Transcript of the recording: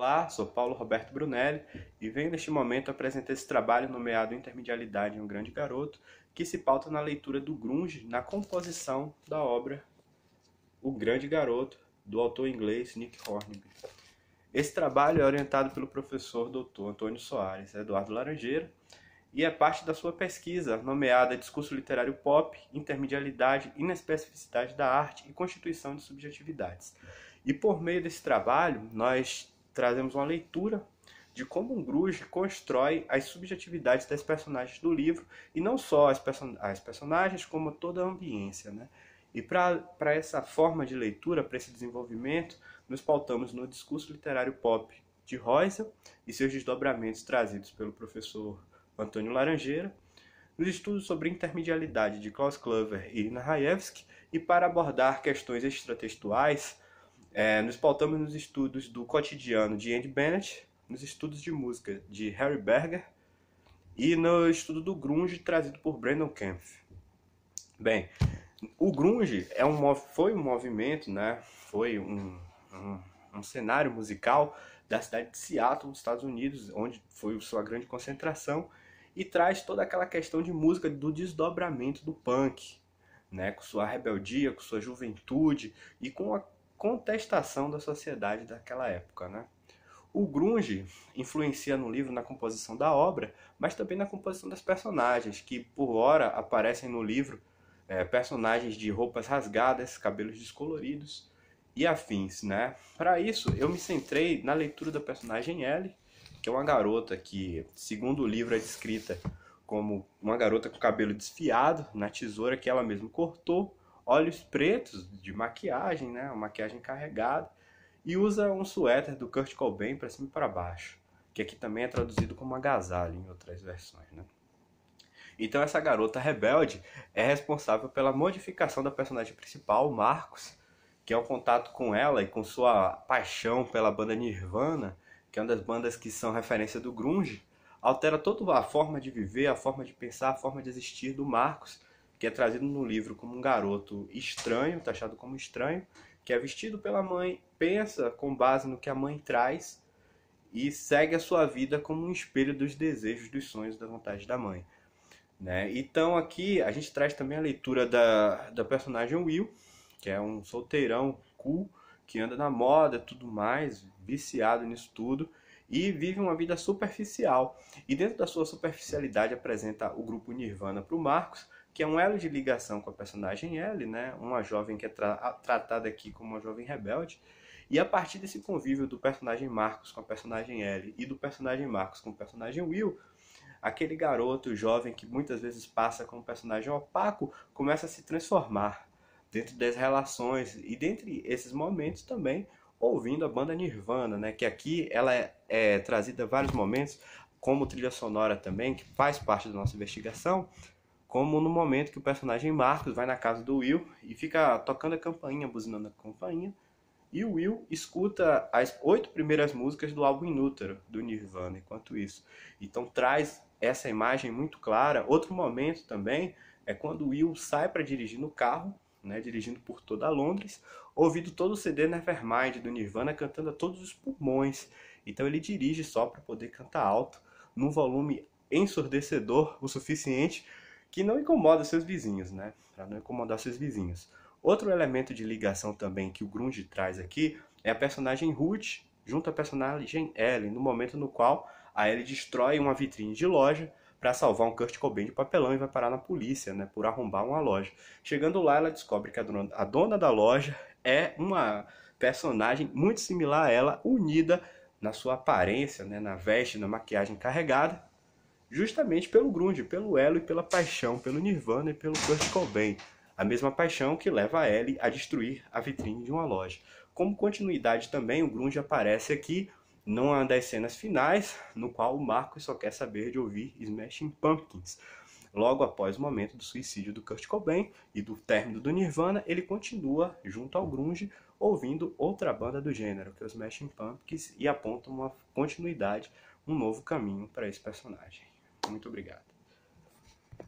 Olá, sou Paulo Roberto Brunelli e venho neste momento apresentar esse trabalho nomeado Intermedialidade em um Grande Garoto, que se pauta na leitura do grunge na composição da obra O Grande Garoto, do autor inglês Nick Hornby. Esse trabalho é orientado pelo professor Dr. Antônio Soares Eduardo Laranjeira e é parte da sua pesquisa nomeada Discurso Literário Pop, Intermedialidade, Inespecificidade da Arte e Constituição de Subjetividades. E por meio desse trabalho, nós trazemos uma leitura de como um Grunge constrói as subjetividades das personagens do livro, e não só as, person as personagens, como toda a ambiência. Né? E para essa forma de leitura, para esse desenvolvimento, nos pautamos no discurso literário pop de Rosa e seus desdobramentos trazidos pelo professor Antônio Laranjeira, nos estudos sobre intermedialidade de Klaus Klover e Nahayevsky, e para abordar questões extratextuais é, nos pautamos nos estudos do cotidiano de Andy Bennett, nos estudos de música de Harry Berger e no estudo do grunge trazido por Brandon Kempf. Bem, o grunge é um, foi um movimento, né? Foi um, um, um cenário musical da cidade de Seattle, nos Estados Unidos, onde foi sua grande concentração e traz toda aquela questão de música do desdobramento do punk, né, com sua rebeldia, com sua juventude e com a contestação da sociedade daquela época, né? O grunge influencia no livro na composição da obra, mas também na composição das personagens, que por hora aparecem no livro é, personagens de roupas rasgadas, cabelos descoloridos e afins, né? Para isso, eu me centrei na leitura da personagem Ellie, que é uma garota que, segundo o livro, é descrita como uma garota com cabelo desfiado na tesoura que ela mesma cortou olhos pretos de maquiagem, né? Uma maquiagem carregada. E usa um suéter do Kurt Cobain para cima e para baixo, que aqui também é traduzido como agasalho em outras versões, né? Então essa garota rebelde é responsável pela modificação da personagem principal, Marcos, que é um contato com ela e com sua paixão pela banda Nirvana, que é uma das bandas que são referência do grunge, altera toda a forma de viver, a forma de pensar, a forma de existir do Marcos que é trazido no livro como um garoto estranho, taxado como estranho, que é vestido pela mãe, pensa com base no que a mãe traz e segue a sua vida como um espelho dos desejos, dos sonhos, da vontade da mãe. Né? Então aqui a gente traz também a leitura da, da personagem Will, que é um solteirão cool, que anda na moda tudo mais, viciado nisso tudo, e vive uma vida superficial. E dentro da sua superficialidade apresenta o grupo Nirvana para o Marcos, que é um elo de ligação com a personagem Ellie, né? Uma jovem que é tra tratada aqui como uma jovem rebelde. E a partir desse convívio do personagem Marcos com a personagem Ellie e do personagem Marcos com o personagem Will, aquele garoto jovem que muitas vezes passa como personagem opaco começa a se transformar dentro das relações e dentre esses momentos também ouvindo a banda Nirvana, né? Que aqui ela é, é trazida vários momentos como trilha sonora também que faz parte da nossa investigação como no momento que o personagem Marcos vai na casa do Will e fica tocando a campainha, buzinando a campainha, e o Will escuta as oito primeiras músicas do álbum Inútero, do Nirvana, enquanto isso. Então traz essa imagem muito clara. Outro momento também é quando o Will sai para dirigir no carro, né, dirigindo por toda Londres, ouvindo todo o CD Nevermind do Nirvana, cantando a todos os pulmões. Então ele dirige só para poder cantar alto, num volume ensurdecedor o suficiente que não incomoda seus vizinhos, né? Para não incomodar seus vizinhos. Outro elemento de ligação também que o Grunge traz aqui é a personagem Ruth junto à personagem Ellie, no momento no qual a Ellie destrói uma vitrine de loja para salvar um Kurt Cobain de papelão e vai parar na polícia, né, por arrombar uma loja. Chegando lá, ela descobre que a dona, a dona da loja é uma personagem muito similar a ela, unida na sua aparência, né, na veste, na maquiagem carregada, justamente pelo grunge, pelo elo e pela paixão, pelo Nirvana e pelo Kurt Cobain. A mesma paixão que leva a Ellie a destruir a vitrine de uma loja. Como continuidade também, o grunge aparece aqui numa das cenas finais, no qual o Marcos só quer saber de ouvir Smashing Pumpkins. Logo após o momento do suicídio do Kurt Cobain e do término do Nirvana, ele continua junto ao grunge ouvindo outra banda do gênero, que é os Smashing Pumpkins, e aponta uma continuidade, um novo caminho para esse personagem. Muito obrigado.